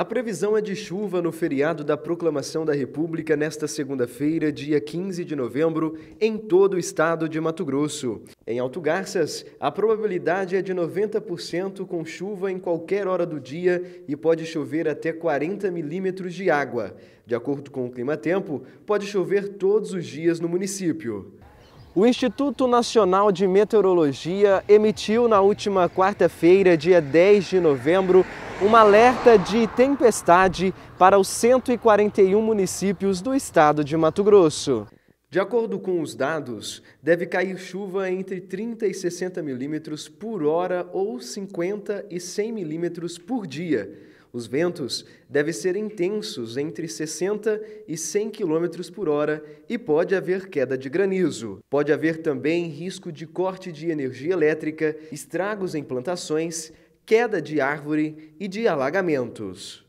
A previsão é de chuva no feriado da Proclamação da República nesta segunda-feira, dia 15 de novembro, em todo o estado de Mato Grosso. Em Alto Garças, a probabilidade é de 90% com chuva em qualquer hora do dia e pode chover até 40 milímetros de água. De acordo com o clima-tempo, pode chover todos os dias no município. O Instituto Nacional de Meteorologia emitiu na última quarta-feira, dia 10 de novembro, um alerta de tempestade para os 141 municípios do estado de Mato Grosso. De acordo com os dados, deve cair chuva entre 30 e 60 milímetros por hora ou 50 e 100 milímetros por dia. Os ventos devem ser intensos entre 60 e 100 km por hora e pode haver queda de granizo. Pode haver também risco de corte de energia elétrica, estragos em plantações, queda de árvore e de alagamentos.